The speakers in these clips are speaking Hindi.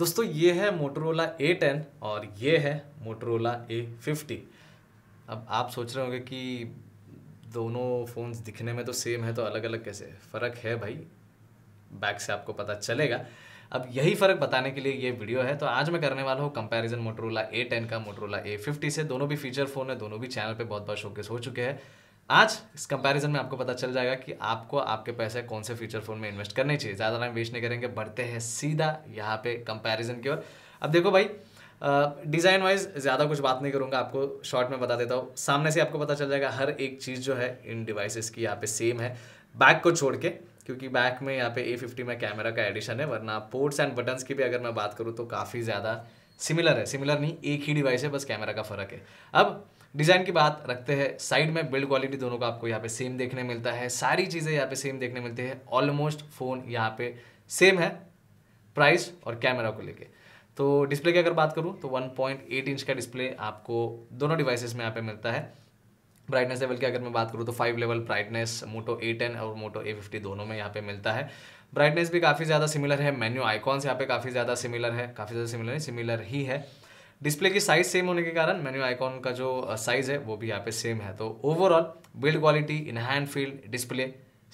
दोस्तों ये है मोटरोला ए टेन और ये है मोटरोला ए फिफ्टी अब आप सोच रहे होंगे कि दोनों फ़ोन्स दिखने में तो सेम है तो अलग अलग कैसे फ़र्क है भाई बैक से आपको पता चलेगा अब यही फ़र्क बताने के लिए ये वीडियो है तो आज मैं करने वाला हूँ कंपैरिजन मोटरोला ए टेन का मोटरोला ए फिफ्टी से दोनों भी फीचर फ़ोन है दोनों भी चैनल पे बहुत बार शोकेस हो चुके हैं आज इस कंपैरिजन में आपको पता चल जाएगा कि आपको आपके पैसे कौन से फ्यूचर फोन में इन्वेस्ट करने चाहिए ज़्यादा टाइम वेस्ट नहीं करेंगे बढ़ते हैं सीधा यहाँ पे कंपैरिजन की ओर अब देखो भाई डिज़ाइन वाइज ज़्यादा कुछ बात नहीं करूँगा आपको शॉर्ट में बता देता हूँ सामने से आपको पता चल जाएगा हर एक चीज़ जो है इन डिवाइसेस की यहाँ पे सेम है बैक को छोड़ के क्योंकि बैक में यहाँ पे ए फिफ्टी में कैमरा का एडिशन है वरना पोर्ट्स एंड बटन्स की भी अगर मैं बात करूँ तो काफ़ी ज़्यादा सिमिलर है सिमिलर नहीं एक ही डिवाइस है बस कैमरा का फ़र्क है अब डिज़ाइन की बात रखते हैं साइड में बिल्ड क्वालिटी दोनों का आपको यहाँ पे सेम देखने मिलता है सारी चीज़ें यहाँ पे सेम देखने मिलती है ऑलमोस्ट फ़ोन यहाँ पे सेम है प्राइस और कैमरा को लेके तो डिस्प्ले की अगर बात करूँ तो 1.8 इंच का डिस्प्ले आपको दोनों डिवाइसेस में यहाँ पे मिलता है ब्राइटनेस लेवल की अगर मैं बात करूँ तो five level brightness Moto A ten और मोटो ए फिफ्टी दोनों में यहाँ पे मिलता है ब्राइटनेस भी काफ़ी ज़्यादा सिमिलर है मेन्यू आइकॉन्स यहाँ पे काफ़ी ज़्यादा सिमिलर है काफ़ी ज़्यादा सिमिलर है सिमिलर ही है डिस्प्ले की साइज सेम होने के कारण मेन्यू आइकॉन का जो साइज है वो भी यहाँ पे सेम है तो overall build quality in hand field display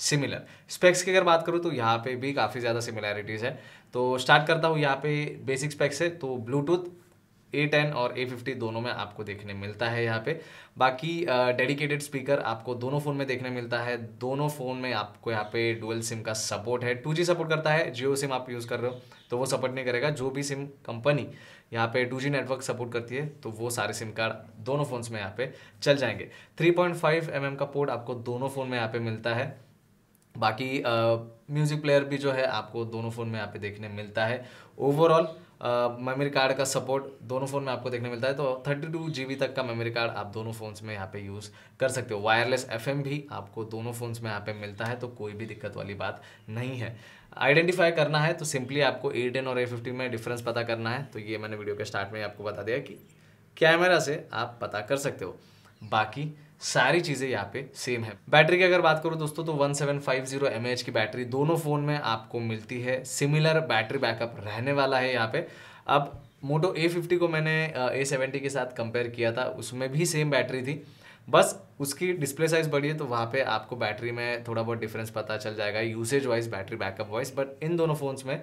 similar specs की अगर बात करूँ तो यहाँ पे भी काफ़ी ज़्यादा सिमिलैरिटीज़ है तो स्टार्ट करता हूँ यहाँ पे बेसिक स्पेक्स है तो ब्लूटूथ ए टेन और ए फिफ्टी दोनों में आपको देखने मिलता है यहाँ पे बाकी डेडिकेटेड स्पीकर आपको दोनों फ़ोन में देखने मिलता है दोनों फ़ोन में आपको यहाँ पे डुअल सिम का सपोर्ट है टू सपोर्ट करता है जियो सिम आप यूज़ कर रहे हो तो वो सपोर्ट नहीं करेगा जो भी सिम कंपनी यहाँ पे टू जी नेटवर्क सपोर्ट करती है तो वो सारे सिम कार्ड दोनों फ़ोन्स में यहाँ पे चल जाएंगे थ्री पॉइंट एम का पोर्ट आपको दोनों फ़ोन में यहाँ पे मिलता है बाकी म्यूज़िक प्लेयर भी जो है आपको दोनों फ़ोन में यहाँ पे देखने मिलता है ओवरऑल मेमोरी कार्ड का सपोर्ट दोनों फ़ोन में आपको देखने मिलता है तो थर्टी टू जी बी तक का मेमोरी कार्ड आप दोनों फ़ोन्स में यहाँ पे यूज़ कर सकते हो वायरलेस एफ एम भी आपको दोनों फ़ोन्स में यहाँ पे मिलता है तो कोई भी दिक्कत वाली बात नहीं है आइडेंटिफाई करना है तो सिंपली आपको ए टेन और ए फिफ्टी में डिफरेंस पता करना है तो ये मैंने वीडियो के स्टार्ट में आपको बता दिया कि कैमरा से आप पता कर सकते हो बाकी सारी चीज़ें यहाँ पे सेम है बैटरी की अगर बात करूँ दोस्तों तो 1750 एच की बैटरी दोनों फ़ोन में आपको मिलती है सिमिलर बैटरी बैकअप रहने वाला है यहाँ पे अब मोटो A50 को मैंने A70 के साथ कंपेयर किया था उसमें भी सेम बैटरी थी बस उसकी डिस्प्ले साइज़ बढ़ी है तो वहाँ पे आपको बैटरी में थोड़ा बहुत डिफरेंस पता चल जाएगा usage wise battery backup wise but इन दोनों फ़ोन्स में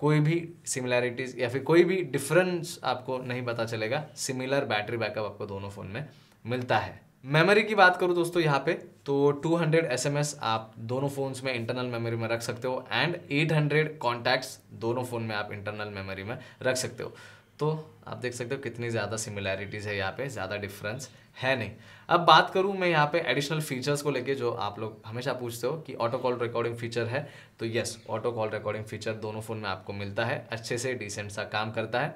कोई भी सिमिलैरिटीज़ या फिर कोई भी डिफरेंस आपको नहीं पता चलेगा सिमिलर बैटरी बैकअप आपको दोनों फ़ोन में मिलता है मेमोरी की बात करूँ दोस्तों यहाँ पे तो 200 हंड्रेड आप दोनों फ़ोन्स में इंटरनल मेमोरी में रख सकते हो एंड 800 हंड्रेड कॉन्टैक्ट्स दोनों फ़ोन में आप इंटरनल मेमोरी में रख सकते हो तो आप देख सकते हो कितनी ज़्यादा सिमिलैरिटीज़ है यहाँ पे ज़्यादा डिफरेंस है नहीं अब बात करूँ मैं यहाँ पे एडिशनल फीचर्स को लेके जो आप लोग हमेशा पूछते हो कि ऑटो कॉल रिकॉर्डिंग फीचर है तो yes auto call recording feature दोनों फ़ोन में आपको मिलता है अच्छे से डिसेंट सा काम करता है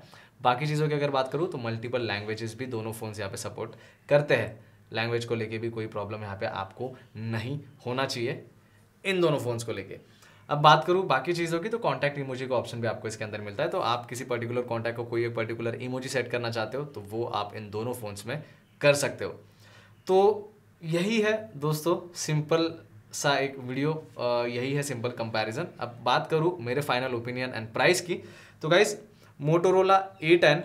बाकी चीज़ों की अगर बात करूँ तो मल्टीपल लैंग्वेजेस भी दोनों फ़ोन यहाँ पर सपोर्ट करते हैं लैंग्वेज को लेके भी कोई प्रॉब्लम यहाँ पे आपको नहीं होना चाहिए इन दोनों फ़ोन्स को लेके अब बात करूँ बाकी चीज़ों की तो कॉन्टैक्ट इमोजी का ऑप्शन भी आपको इसके अंदर मिलता है तो आप किसी पर्टिकुलर कॉन्टैक्ट को कोई एक पर्टिकुलर इमोजी सेट करना चाहते हो तो वो आप इन दोनों फ़ोन्स में कर सकते हो तो यही है दोस्तों सिंपल सा एक वीडियो यही है सिंपल कंपैरिजन अब बात करूँ मेरे फाइनल ओपिनियन एंड प्राइस की तो गाइज मोटोरोला ए टेन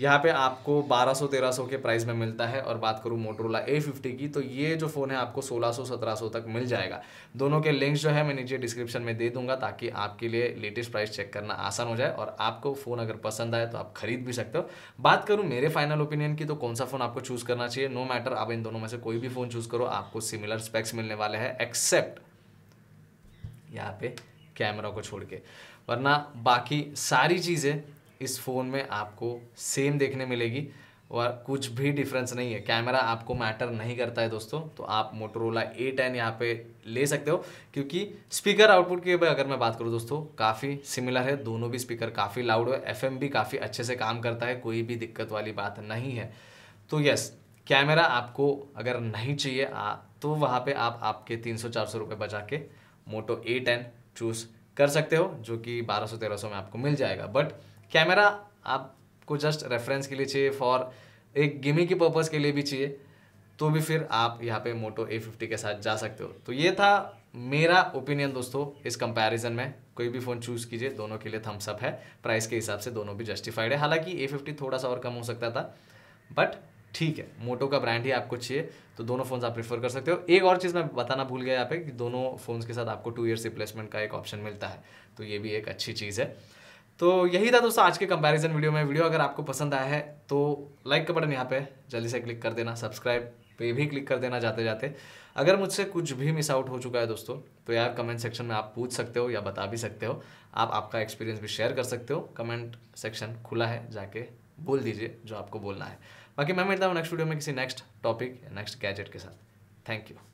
यहाँ पे आपको 1200 1300 के प्राइस में मिलता है और बात करूँ मोटरोला ए फिफ्टी की तो ये जो फ़ोन है आपको 1600 1700 तक मिल जाएगा दोनों के लिंक्स जो है मैं नीचे डिस्क्रिप्शन में दे दूंगा ताकि आपके लिए लेटेस्ट प्राइस चेक करना आसान हो जाए और आपको फ़ोन अगर पसंद आए तो आप खरीद भी सकते हो बात करूँ मेरे फाइनल ओपिनियन की तो कौन सा फ़ोन आपको चूज़ करना चाहिए नो मैटर आप इन दोनों में से कोई भी फ़ोन चूज़ करो आपको सिमिलर स्पेक्स मिलने वाले हैं एक्सेप्ट यहाँ पे कैमरा को छोड़ के वरना बाकी सारी चीज़ें इस फ़ोन में आपको सेम देखने मिलेगी और कुछ भी डिफरेंस नहीं है कैमरा आपको मैटर नहीं करता है दोस्तों तो आप मोटरोला ए टेन यहाँ पर ले सकते हो क्योंकि स्पीकर आउटपुट की अगर मैं बात करूँ दोस्तों काफ़ी सिमिलर है दोनों भी स्पीकर काफ़ी लाउड है एफ भी काफ़ी अच्छे से काम करता है कोई भी दिक्कत वाली बात नहीं है तो यस कैमरा आपको अगर नहीं चाहिए आ, तो वहाँ पे आप आपके 300-400 रुपए बचा के मोटो ए टेन चूज़ कर सकते हो जो कि 1200-1300 में आपको मिल जाएगा बट कैमरा आपको जस्ट रेफरेंस के लिए चाहिए फॉर एक गेमिंग के पर्पज़ के लिए भी चाहिए तो भी फिर आप यहाँ पे मोटो ए फिफ्टी के साथ जा सकते हो तो ये था मेरा ओपिनियन दोस्तों इस कंपैरिजन में कोई भी फ़ोन चूज़ कीजिए दोनों के लिए थम्सअप है प्राइस के हिसाब से दोनों भी जस्टिफाइड है हालांकि ए फिफ्टी थोड़ा सा और कम हो सकता था बट ठीक है मोटो का ब्रांड ही आपको चाहिए तो दोनों फ़ोन्स आप प्रीफर कर सकते हो एक और चीज़ मैं बताना भूल गया यहाँ पे कि दोनों फ़ोन्स के साथ आपको टू ईयर्स रिप्लेसमेंट का एक ऑप्शन मिलता है तो ये भी एक अच्छी चीज़ है तो यही था दोस्तों आज के कंपैरिजन वीडियो में वीडियो अगर आपको पसंद आया है तो लाइक का बटन यहाँ पे जल्दी से क्लिक कर देना सब्सक्राइब पे भी क्लिक कर देना जाते जाते अगर मुझसे कुछ भी मिस आउट हो चुका है दोस्तों तो यार कमेंट सेक्शन में आप पूछ सकते हो या बता भी सकते हो आप आपका एक्सपीरियंस भी शेयर कर सकते हो कमेंट सेक्शन खुला है जाके बोल दीजिए जो आपको बोलना है बाकी मैं मिलता हूँ नेक्स्ट वीडियो में किसी नेक्स्ट टॉपिक नेक्स्ट गैजेट के साथ थैंक यू